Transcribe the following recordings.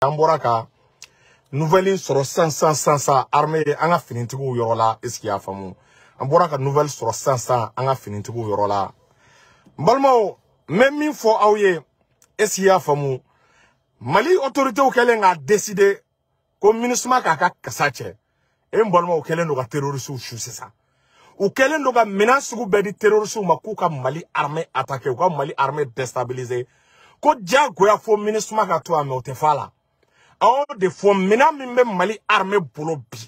an bɔra ka nouvelle sɔrɔ san san san san armée an ka finitigiw yɔrɔ la est ce que y'a faamu an bɔra ka nouvelle sɔrɔ san san an ka finitigiw yɔrɔ la n balimaw n bɛ min fɔ aw ye est ce que y'a faamu mali autoritéw kɛlen k'a décider ko minisma k'a ka kasa cɛ e n balimaw kɛlen don ka terorisiw su sisan u kɛlen don ka minɛn sugu bɛɛ di terorisiw ma k'u ka mali armée attaquer u ka mali armée déstabiliser ko diyagoya fo minisma ka to yan mɛ o tɛ fɔ a la. an de fɔ mali armé bolo bi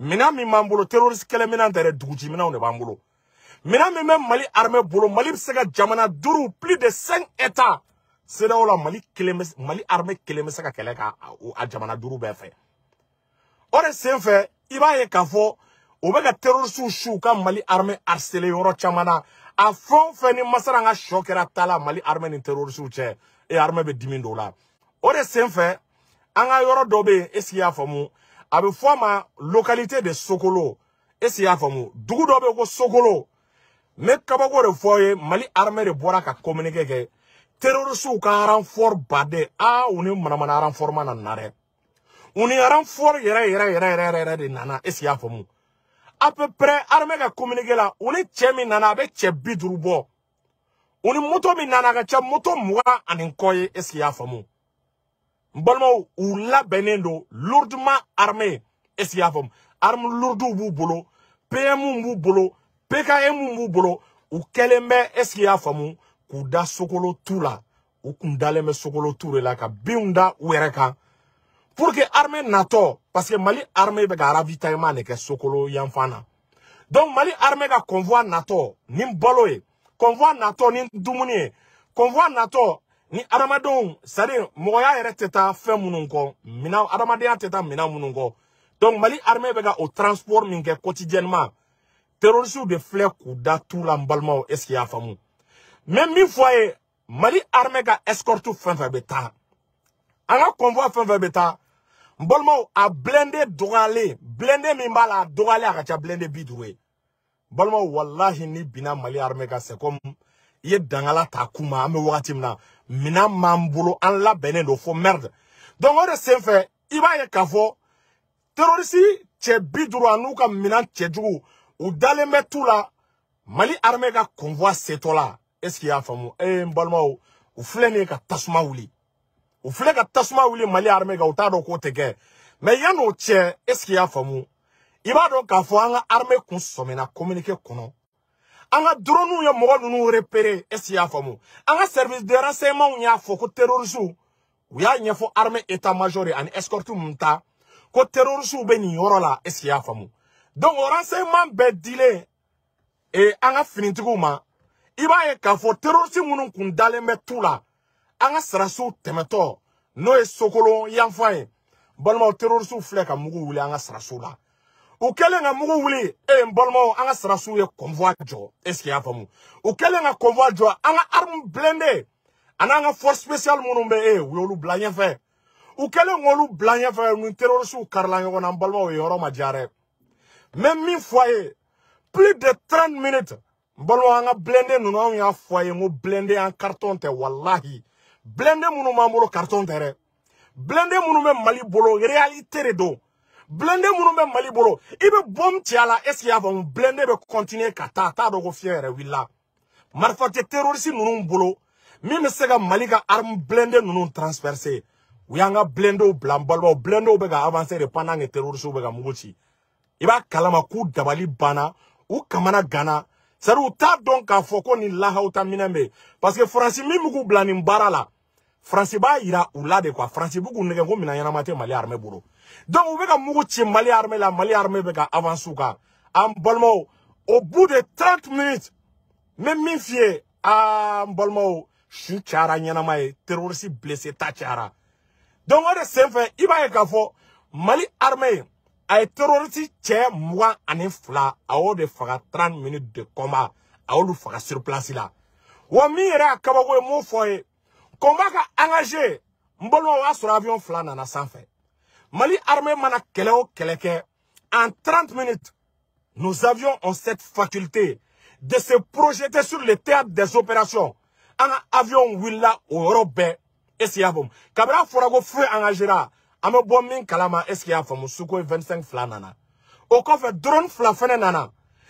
minɛn terroriste kɛlɛminɛn tɛ dɛ duguciminɛnw de b'an bolo minɛn min mali armé bolo mali bɛ jamana duru plus de cinq états où la mali kelen mali armé kelen bɛ se ka a jamana duru bɛɛ Ore o de sen fɛ ye k'a terroriste su mali armé harceler yɔrɔ caman fond, a une o ni masala ka sɔ mali armé ni terroriste cɛ e armée bɛ dimi don o sen an ka yɔrɔ dɔ bɛ yen eseke y'a faamu a bɛ fɔ a ma localité de sokolo eseke y'a faamu dugu dɔ bɛ yen ko sokolo n bɛ kabako de fɔ aw ye mali armée de bɔra ka communiqué kɛ terorisiw ka renfort baden aa u ni manamana renfort ma na nin na dɛ u ni renfort yɛrɛ yɛrɛ yɛrɛ yɛrɛ yɛrɛ de nana eseke y'a faamu à peu près armée ka communiqué la u ni cɛ min nana a bɛ cɛ bi duuru bɔ u ni moto min nana a ka ca moto mugan ani kɔ ye eseke y'a faamu. n balimaw u labɛnnen don lourdement armé est ce que y'a faamu arme lourduw b'u bolo pm b'u bolo pkm b'u bolo u kɛlen bɛ est ce que y'a faamu k'u da sokolo tu la u kun dalen bɛ sokolo tu de la ka binw da u yɛrɛ kan pour que armée natɔ parce que mali armée bɛ ka ravitaillement de kɛ sokolo yanfan na donc mali armée ka convoi natɔ ni balo ye convoi natɔ ni dumuni ye convoi natɔ ni adamadenw sadi mɔgɔya yɛrɛ tɛ taa fɛn minnu kɔ mina adamadenya tɛ taa mina minnu kɔ donc mali armée bɛ ka o transport min kɛ quotidiennement terroristes de filɛ k'u da t'u la n balimaw est ce que i y'a faamu mais min fɔ a ye mali armée ka escorte fɛn fɛn bɛ taa an ka convoi fɛn fɛn bɛ taa n balimaw a blindé dɔgɔyalen blindé min b'a la a dɔgɔyalen a ka ca blindé bi duuru ye balimaw walahi ni binna mali armée kan c'est comme i ye dangala ta kun ma an bɛ wagati min na Mina Mambulu en an benen fo merde donc on de senfɛ i b'a y k'a kafo terorisi che mina n'u ka minan cɛjugu u dalen la mali armée ka convoi tola, la est ce qu'il y a faamu Eh, n ou flené ka ouli ka mali armée ou outa t'a dɔn k'o tɛ kɛ che est ce qu'il y a Il va armée an ka dronew ye mɔgɔ ninnu repere est y'a faamu an ka service de renseignement y'a fɔ ko terrorisiw u y'a ɲɛfɔ armée état major ye ani escorte mun ta ko terrorisiw bɛ nin yɔrɔ la est y'a faamu donc o renseignement bɛɛ dilen e, an ka finitigiw ma i b'a ye k'a fɔ terrorisi minnu kun dalen bɛ tu la an ka sarasiw tɛmɛtɔ n'o ye sokolon yanfan ye balimaw terrorisiw filɛ ka mugu wuli an ka sarasiw la Ou kɛlen ka e mbolmo anga balimaw an ka sarasiw ye convoi jɔ est y'a faamu u convoi jɔ an ka arme blindé ani an force spéciale minnu bɛ e ye u y'olu bila ɲɛfɛ u kɛlen k'olu bila ɲɛfɛ ni terrorisiw karila ɲɔgɔn na bolmo et plus de trente minutes Bolmo, anga blende ka blindé ninnu anw y'a fɔ a blindé an carton te wallahi. blindé minnu b'an carton tɛ Blende blindé minnu mali bolo réalité de blende minnu bɛ mali bolo i bɛ bɔm ci a la est ce que i y'a faamu blende bɛ kɔntiniye ka taa t'a dɔn ko fiɲɛ yɛrɛ eh, wulila marifa tɛ terorisi ninnu bolo min bɛ se ka mali ka arme blende ninnu transpercer u y'an ka blendew bila n balimaw blendew bɛ ka avancer de pendant que terorisiw bɛ ka mugu ci i b'a kalama k'u dabali banna u kamana gana c'est à dire u t'a dɔn k'a fɔ ko nin lahawta minɛn bɛ yen parce que faransi min bɛ k'u bila nin baara la. faransi b'a yira u la de kuwa faransi b'u k'u nɛgɛ ko minan ɲɛnama tɛ mali armée bolo donc u bɛ ka mugu ci mali armée la mali armée bɛ ka avance u kan an balimaw au bout de 30 minutes n bɛ min f'i ye an balimaw su cayara ɲɛnama ye terroriste blessé ta cayara donc o de senfɛ i b'a ye k'a fɔ mali armée a ye terroriste cɛ mugan ani fila a y'o de faga 30 minutes de combat a y'olu faga sur place la wa min yɛrɛ y'a kabako ye n m'o fɔ a ye combat ka engagé m'bolo sur o y'a sɔrɔ avion fila nana mali armée mana kɛlɛ o kɛlɛ en 30 minutes nous avions en cette faculté de se projeter sur le théâtre des opérations En avion villa Europe. yɔrɔ bɛɛ est-ce que a feu engagera an bɛ min kalama est-ce 25 fila nana o kɔfɛ drone fila fɛnɛ nana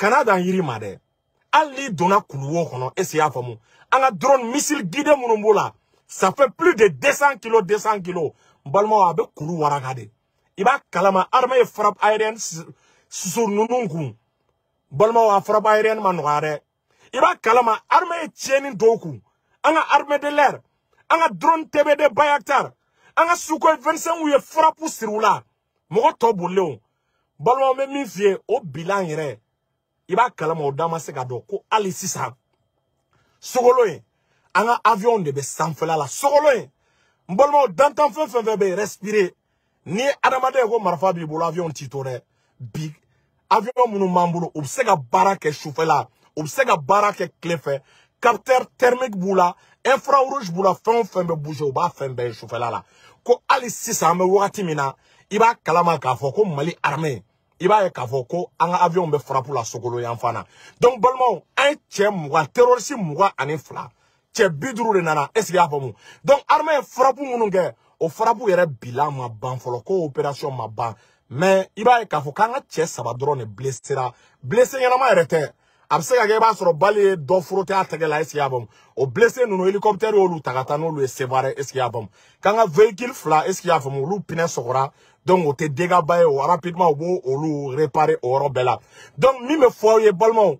Canada Yirimade. yiri ali dɛ donna kuluwo konon drone missile guidé ça fait plus de 200 kilos 200 kilos Balmo abe kalama armée frappe aérienne sur ninnu kun a frappe aérienne ma Iba kalama armée ye Doku. Anga armée de l'air Anna drone tbd bayaktar Anga Anna sukhoi 25 ouye frappe ou la mɔgɔ tɔ Balmo balimaw bilan i b'a kalama o da ma se ka dɔn ko hali sisan sogolo in an ka avion de bɛ sanfɛla la sogolo in n balimaw dantan fɛn fɛn fɛn bɛ respire ni adamaden ko marifa b'i bolo avion t'i to dɛ bi avion minnu b'an bolo u bɛ se ka baara kɛ sufɛla u bɛ se ka baara kɛ tile fɛ capteur thermique b'u la infrarouge b'u la fɛn o fɛn bɛ bouger u b'a fɛn bɛɛ ye sufɛla la ko hali sisan an bɛ wagati min na i b'a kalama k'a fɔ ko mali armée i b'a ye k'a fɔ ko an ka avion bɛ frappe la Sogolo yanfan na donc balimaw an ye cɛ mugan terroriste mugan ani fila cɛ bi duuru de nana est ce que i y'a faamu donc armée ye frappe minnu kɛ o frappe yɛrɛ bilan ma ban fɔlɔ ko opération ma ban mais i b'a ye k'a fɔ k'an ka cɛ saba dɔrɔn de blessera blessé ɲɛnama yɛrɛ tɛ a bɛ se ka kɛ i b'a sɔrɔ bali ye dɔ foro tɛ a tɛgɛ la est ce que y'a faamu o blessé ninnu hélicoptère y'olu ta ka taa n'olu ye Sévaré est ce que y'a faamu k'an ka véhicule fila est ce que y'a faamu olu pinɛ sɔgɔra donc o tɛ dégâts ba ye o rapidement u b'o olu réparer o yɔrɔ bɛɛ la donc min bɛ fɔ aw ye balimaw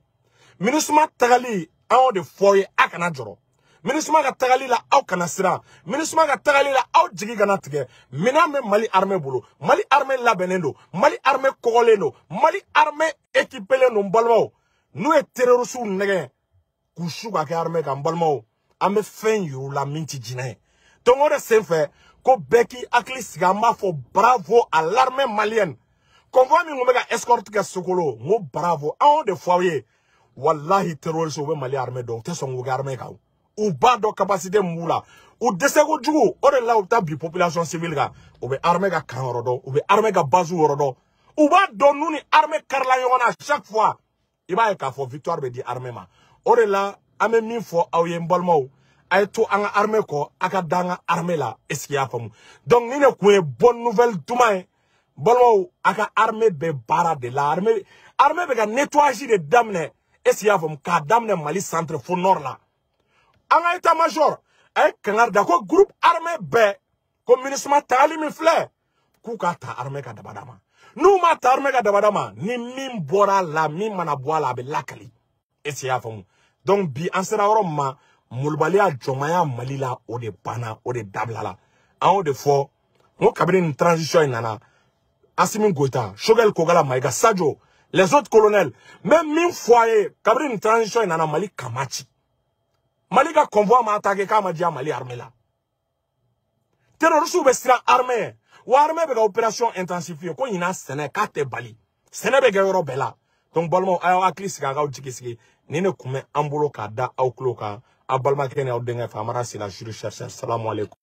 MINUSMA tagali an y'o de fɔ aw ye a kana jɔrɔ MINUSMA ka tagali la aw kana siran MINUSMA ka tagali la aw jigi kana tigɛ minɛn bɛ Mali armée bolo Mali armée labɛnnen don Mali armée kɔgɔlen don Mali armée équipé len don balimaw. nous sommes terorisiw Nous sommes su ka kɛ armée Nous sommes balimaw la minti ko bravo à l'armée malienne convoi mi nous bɛ ka escorte Sokolo mo bravo an de fɔ wallahi terroriste Mali armée donc u capacité de bi population civile kan u bɛ armée ka kan yɔrɔ dɔn u armée ka armée chaque fois i b'a ye k'a fɔ victoire bɛ di armée ma o de la an bɛ min fɔ aw ye n balimaw a ye to an ka armée kɔ a ka da an ka armée la est-ce que i y'a faamu donc nin de tun ye bonne nouvelle duman ye balimaw a ka armée bɛ baara de la armée armée bɛ ka nettoyage de daminɛ est-ce que i y'a faamu k'a daminɛ Mali centre fo nord la an ka état major a ye kangari da ko groupe armée bɛɛ ko MINUSMA tagali min filɛ k'u k'a ta armée ka daba dama n'u ma ta armée ka dabada ma ni min bɔra a la min mana bɔ a la a bɛ lakali est ce que i y'a faamu donc bi an sera yɔrɔ min ma molobaliya jɔnmaya mali la o de banna o de dabilala an y'o de fɔ n ko kabini nin transition in nana asimi goyita shogɛli kogala mayiga sajo les autres colonels n bɛ min fɔ a ye kabini nin transition in nana mali kama ci mali ka convoi ma attaqué k'a ma diya mali armée la terorisiw bɛ siran armée ye wa armée bɛ ka opération intensifier ko ɲinan sɛnɛ k'a tɛ bali sɛnɛ bɛ kɛ yɔrɔ bɛɛ la donc balimaw a y'aw hakili sigi a k'aw jigi sigi ni ne kun bɛ an bolo k'a da aw tulo kan aw balimakɛ ni aw denkɛ famara sila juru chercheur salamu aleykum